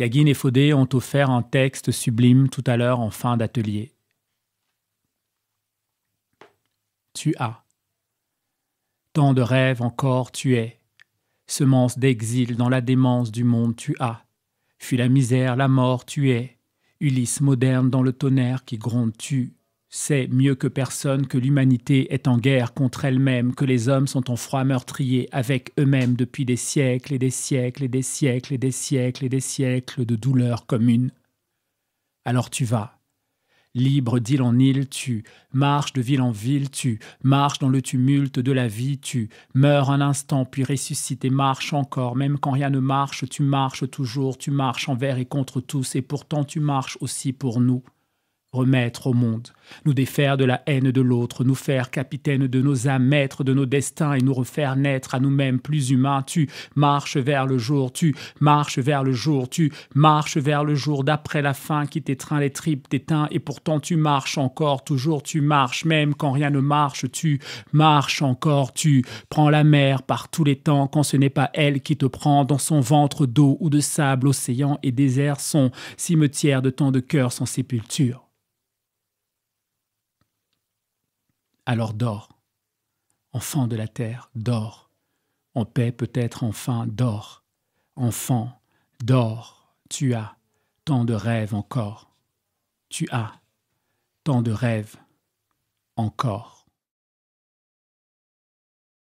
Yagin et Fodé ont offert un texte sublime tout à l'heure en fin d'atelier. Tu as. Tant de rêves encore tu es. Semence d'exil dans la démence du monde tu as. Fuis la misère, la mort tu es. Ulysse moderne dans le tonnerre qui gronde tu c'est mieux que personne que l'humanité est en guerre contre elle-même, que les hommes sont en froid meurtrier avec eux-mêmes depuis des siècles et des siècles et des siècles et des siècles et des siècles de douleurs communes. Alors tu vas. Libre d'île en île, tu marches de ville en ville, tu marches dans le tumulte de la vie, tu meurs un instant, puis ressuscite et marches encore, même quand rien ne marche, tu marches toujours, tu marches envers et contre tous, et pourtant tu marches aussi pour nous remettre au monde, nous défaire de la haine de l'autre, nous faire capitaine de nos âmes, maître de nos destins et nous refaire naître à nous-mêmes plus humains. Tu marches vers le jour, tu marches vers le jour, tu marches vers le jour d'après la fin qui t'étreint les tripes, t'éteint et pourtant tu marches encore, toujours tu marches, même quand rien ne marche, tu marches encore, tu prends la mer par tous les temps quand ce n'est pas elle qui te prend dans son ventre d'eau ou de sable, océan et désert sont cimetière de tant de cœurs sans sépulture. Alors dors. Enfant de la terre, dors. En paix peut-être enfin, dors. Enfant, dors. Tu as tant de rêves encore. Tu as tant de rêves encore.